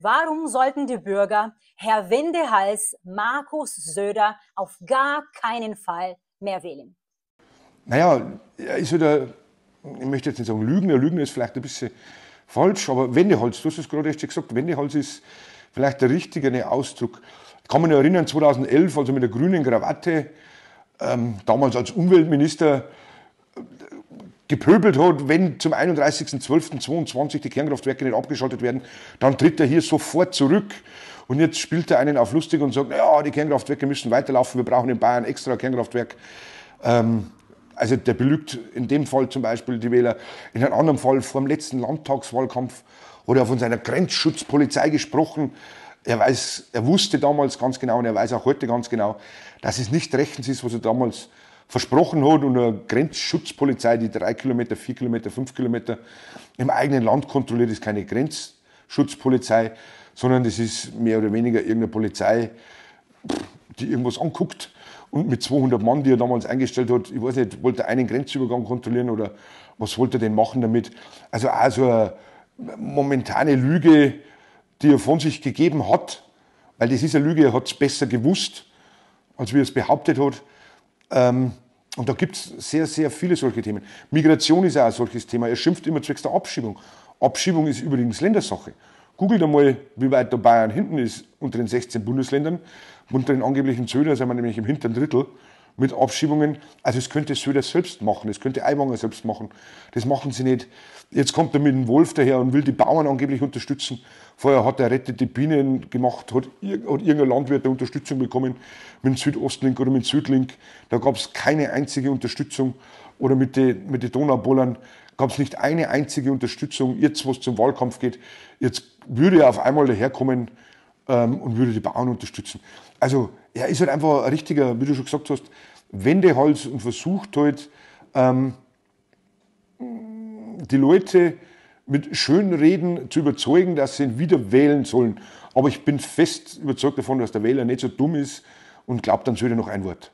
Warum sollten die Bürger Herr Wendehals Markus Söder auf gar keinen Fall mehr wählen? Naja, er ist wieder, ich möchte jetzt nicht sagen Lügner, Lügner ist vielleicht ein bisschen falsch, aber Wendehals, du hast es gerade richtig gesagt, Wendehals ist vielleicht der richtige Ausdruck. Ich kann mich erinnern, 2011, also mit der grünen Krawatte, ähm, damals als Umweltminister, gepöbelt hat, wenn zum 31.12.22 die Kernkraftwerke nicht abgeschaltet werden, dann tritt er hier sofort zurück. Und jetzt spielt er einen auf lustig und sagt, ja, die Kernkraftwerke müssen weiterlaufen, wir brauchen in Bayern extra Kernkraftwerk. Ähm, also der belügt in dem Fall zum Beispiel die Wähler. In einem anderen Fall vor dem letzten Landtagswahlkampf oder von seiner Grenzschutzpolizei gesprochen. Er, weiß, er wusste damals ganz genau und er weiß auch heute ganz genau, dass es nicht rechtens ist, was er damals versprochen hat und eine Grenzschutzpolizei, die drei Kilometer, vier Kilometer, fünf Kilometer im eigenen Land kontrolliert, ist keine Grenzschutzpolizei, sondern das ist mehr oder weniger irgendeine Polizei, die irgendwas anguckt und mit 200 Mann, die er damals eingestellt hat, ich weiß nicht, wollte er einen Grenzübergang kontrollieren oder was wollte er denn machen damit? Also auch so eine momentane Lüge, die er von sich gegeben hat, weil das ist eine Lüge, er hat es besser gewusst, als wie er es behauptet hat. Ähm, und da gibt es sehr, sehr viele solche Themen. Migration ist ja ein solches Thema. Er schimpft immer zwecks der Abschiebung. Abschiebung ist übrigens Ländersache. Googelt einmal, wie weit der Bayern hinten ist unter den 16 Bundesländern. Unter den angeblichen Zöllnern sind wir nämlich im hinteren Drittel mit Abschiebungen. Also es könnte Söder selbst machen, es könnte Aiwanger selbst machen. Das machen sie nicht. Jetzt kommt er mit dem Wolf daher und will die Bauern angeblich unterstützen. Vorher hat er rettete Bienen gemacht, hat, ir hat irgendein Landwirt eine Unterstützung bekommen mit dem Südostlink oder mit dem Südlink. Da gab es keine einzige Unterstützung. Oder mit den mit die Donaubollern gab es nicht eine einzige Unterstützung. Jetzt, wo es zum Wahlkampf geht, jetzt würde er auf einmal daherkommen ähm, und würde die Bauern unterstützen. Also er ist halt einfach ein richtiger, wie du schon gesagt hast, Wendehals und versucht halt, ähm, die Leute mit schönen Reden zu überzeugen, dass sie ihn wieder wählen sollen. Aber ich bin fest überzeugt davon, dass der Wähler nicht so dumm ist und glaubt dann wieder noch ein Wort.